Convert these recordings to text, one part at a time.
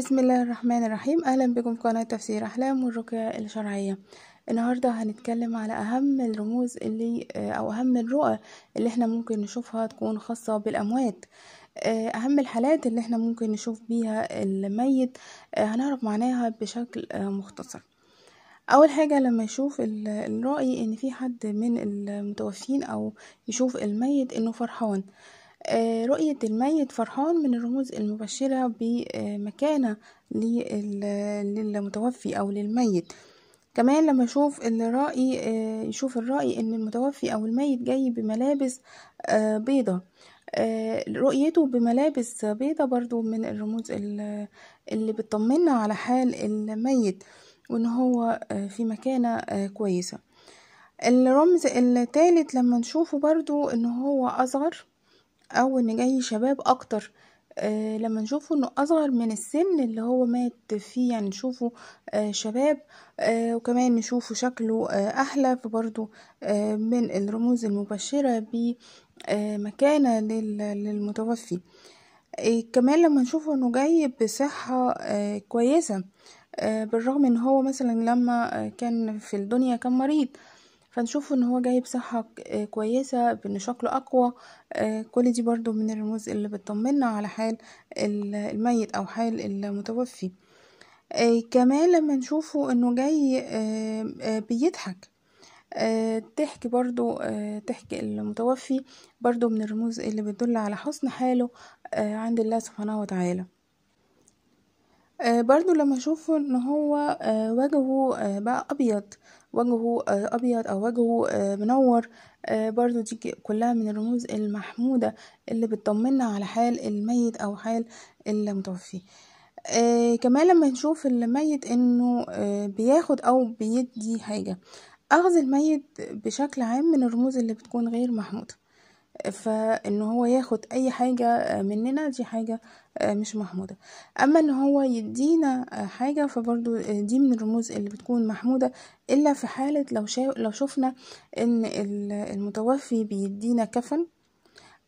بسم الله الرحمن الرحيم أهلا بكم في قناة تفسير أحلام والرقية الشرعية النهاردة هنتكلم على أهم الرموز اللي آه، أو أهم الرؤى اللي احنا ممكن نشوفها تكون خاصة بالأموات آه، أهم الحالات اللي احنا ممكن نشوف بيها الميت آه، هنعرف معناها بشكل مختصر اول حاجه لما يشوف الرأي ان في حد من المتوفين او يشوف الميت انه فرحان آه، رؤية الميت فرحان من الرموز المبشرة بمكانة للمتوفي أو للميت كمان لما يشوف الرأي آه، يشوف الرأي إن المتوفي أو الميت جاي بملابس آه، بيضة رؤيته بملابس بيضة برضو من الرموز اللي بتطمنا على حال الميت وإن هو في مكانة كويسة الرمز الثالث لما نشوفه برضو إن هو أصغر او ان جاي شباب اكتر آه لما نشوفه انه اصغر من السن اللي هو مات فيه يعني نشوفه آه شباب آه وكمان نشوفه شكله آه، احلى آه من الرموز المبشرة بمكانة آه، للمتوفي إيه، كمان لما نشوفه انه جاي بصحة آه، كويسة بالرغم ان هو مثلا لما كان في الدنيا كان مريض فنشوف ان هو جاي بصحة آه، كويسة بان شكله اقوى آه، كل دي برضو من الرموز اللي بتطمنا على حال الميت او حال المتوفي آه، كمان لما نشوفه انه جاي بيضحك تحكي برضو تحكي المتوفي برضو من الرموز اللي بتدل على حسن حاله عند الله سبحانه وتعالى آه، برضو لما اشوفه ان هو آه، وجهه آه، بقى ابيض وجهه ابيض او وجهه منور برضو دي كلها من الرموز المحمودة اللي بتطمنا على حال الميت او حال المتوفي كمان لما نشوف الميت انه بياخد او بيدي حاجة اخذ الميت بشكل عام من الرموز اللي بتكون غير محمودة فانه هو ياخد اي حاجة مننا دي حاجة آه، مش محمودة أما إن هو يدينا آه، حاجة فبرضو آه، دي من الرموز اللي بتكون محمودة إلا في حالة لو, شا... لو شفنا إن المتوفي بيدينا كفن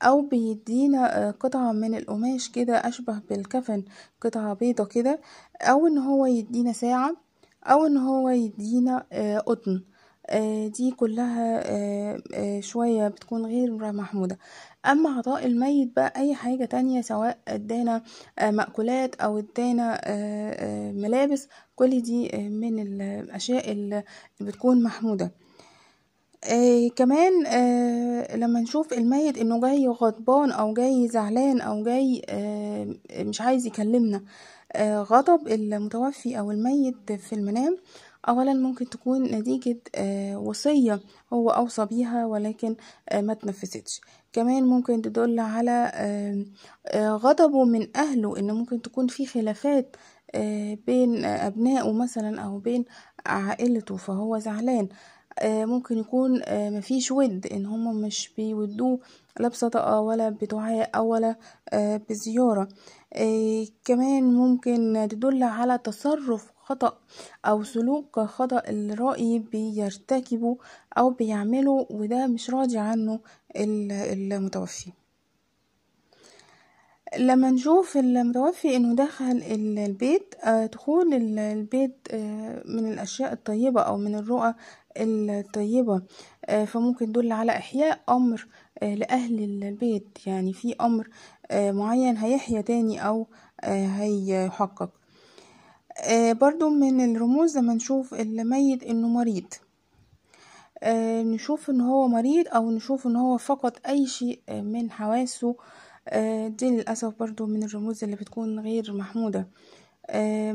أو بيدينا قطعة من القماش كده أشبه بالكفن قطعة بيضة كده أو إن هو يدينا ساعة أو إن هو يدينا قطن آه، دي كلها آه، آه، شوية بتكون غير محمودة أما عطاء الميت بقى أي حاجة تانية سواء ادانا مأكولات أو ادانا ملابس كل دي من الأشياء اللي بتكون محمودة آه كمان آه لما نشوف الميت انه جاي غضبان او جاي زعلان او جاي آه مش عايز يكلمنا آه غضب المتوفي أو الميت في المنام أولا ممكن تكون نتيجة آه، وصية هو أوصى بيها ولكن آه، ما تنفذتش كمان ممكن تدل على آه، غضبه من أهله إن ممكن تكون في خلافات بين أبنائه مثلا أو بين عائلته فهو زعلان آه، ممكن يكون آه، مفيش ود ان هما مش بيودوه لا بصدقة ولا بدعاء ولا آه، بزيارة كمان ممكن تدل على تصرف خطأ أو سلوك خطأ الرأي بيرتكبه أو بيعمله وده مش راضي عنه المتوفي لما نشوف المتوفي انه دخل البيت دخول البيت من الاشياء الطيبة او من الرؤى الطيبة آه، فممكن تدل على إحياء أمر آه، لأهل البيت يعني في أمر آه، معين هيحيا تاني أو هيحقق برضو من الرموز لما نشوف الميت إنه مريض نشوف إنه هو مريض أو نشوف إنه هو فقد أي شيء من حواسه دي للأسف برضو من الرموز اللي بتكون غير محمودة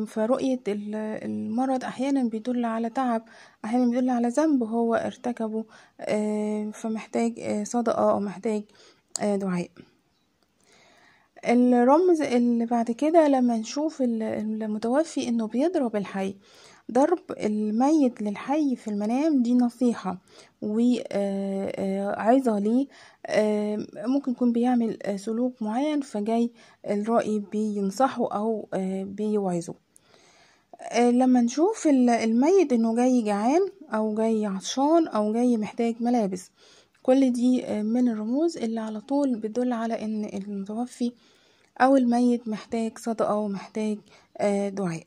فرؤية المرض أحيانا بيدل على تعب أحيانا بيدل على ذنب هو ارتكبه فمحتاج آه، صدقة أو محتاج آه، دعاء الرمز اللي بعد كده لما نشوف المتوفي انه بيضرب الحي ضرب الميت للحي في المنام دي نصيحة وعظة آه، آه، ليه آه، ممكن يكون بيعمل سلوك معين فجاي الرأي بينصحه أو بيوعظه لما نشوف الميت انه جاي جعان او جاي عطشان او جاي محتاج ملابس كل دي من الرموز اللي على طول بتدل على ان المتوفي او الميت محتاج صدقه ومحتاج دعاء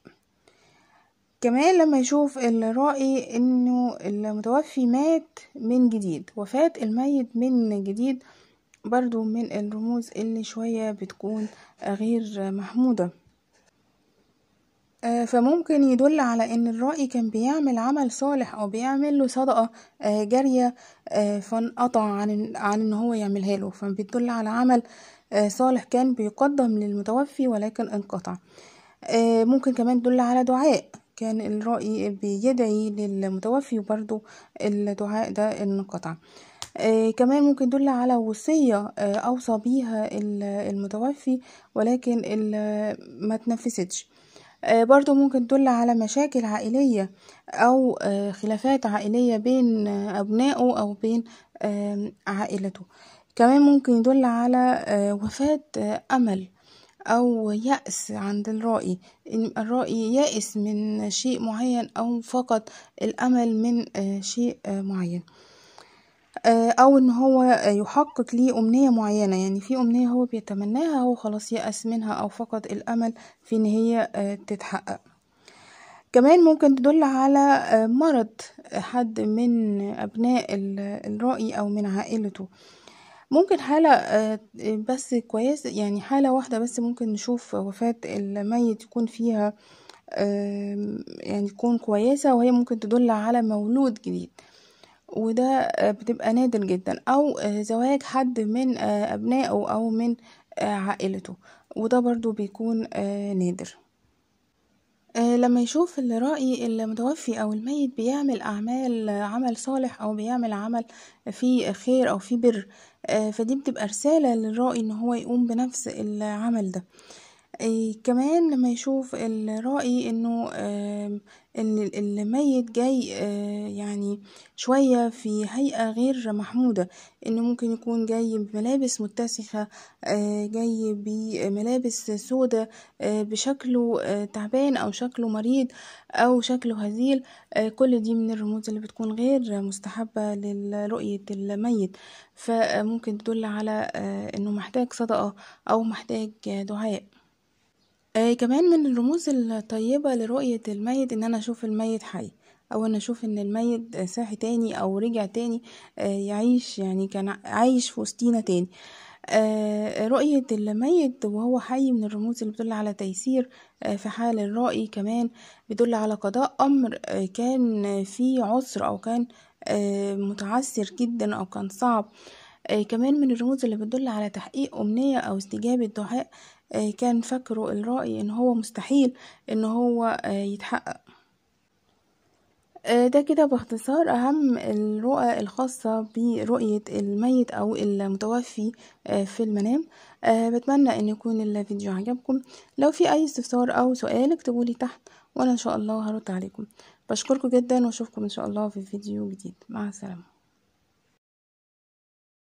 كمان لما يشوف الرائي انه المتوفي مات من جديد وفاة الميت من جديد برضو من الرموز اللي شوية بتكون غير محمودة آه، فممكن يدل على ان الرائي كان بيعمل عمل صالح او بيعمل له صدقة آه، جارية آه، فانقطع عن, ان هو يعملها له فبتدل على عمل صالح كان بيقدم للمتوفي ولكن انقطع ممكن كمان تدل على دعاء كان الرأي بيدعي للمتوفي وبرضو الدعاء ده انقطع آه كمان ممكن يدل على وصية آه أوصى بيها المتوفي ولكن ما تنفستش آه برضو ممكن تدل على مشاكل عائلية أو آه خلافات عائلية بين آه أبنائه أو بين عائلته كمان ممكن يدل على آه، وفاة آه، أمل أو يأس عند الرائي الرائي يائس من شيء معين أو فقد الأمل من آه، شيء آه، معين آه، أو إن هو يحقق لي أمنية معينة يعني في أمنية هو بيتمناها هو خلاص يأس منها أو فقد الأمل في إن هي تتحقق كمان ممكن تدل على مرض حد من أبناء الرائي أو من عائلته ممكن حالة آه، بس كويس يعني حالة واحدة بس ممكن نشوف وفاة الميت يكون فيها يعني تكون كويسة وهي ممكن تدل على مولود جديد وده آه، بتبقى نادر جدا أو آه، زواج حد من أبنائه أو من عائلته وده برضو بيكون نادر آه، لمّا يشوف الرأي المتوفّي أو الميت بيعمل أعمال آه، عمل صالح أو بيعمل عمل فيه خير أو فيه بِر، آه، فدي بتبقى رسالة للرأي إن هو يقوم بنفس العمل ده. إيه، كمان لما يشوف الرائي انه ان الميت جاي آه، يعني شوية في هيئة غير محمودة انه ممكن يكون جاي بملابس متسخة آه، جاي بملابس سودة آه، بشكله تعبان او شكله مريض او شكله هزيل كل دي من الرموز اللي بتكون غير مستحبة لرؤية الميت فممكن تدل على انه محتاج صدقة او محتاج دعاء آه، كمان من الرموز الطيبة لرؤية الميت إن أنا أشوف الميت حي، أو إن أشوف إن الميت صاحي تاني أو رجع تاني آه، يعيش يعني كان عايش في وسطينا تاني، آآ آه، رؤية الميت وهو حي من الرموز اللي بتدل على تيسير في حال الرأي كمان بيدل على قضاء أمر كان فيه عسر أو كان متعسر جدا أو كان صعب، كمان من الرموز اللي بتدل على تحقيق أمنية أو استجابة دعاء آه، كان فاكره الرأي ان هو مستحيل ان هو آه، يتحقق آه، ده كده باختصار أهم الرؤى الخاصة برؤية الميت أو المتوفي في المنام بتمنى أن يكون الفيديو عجبكم لو في أي استفسار أو سؤال اكتبوا لي تحت وأنا إن شاء الله هرد عليكم بشكركم جدا وأشوفكم إن شاء الله في فيديو جديد مع السلامة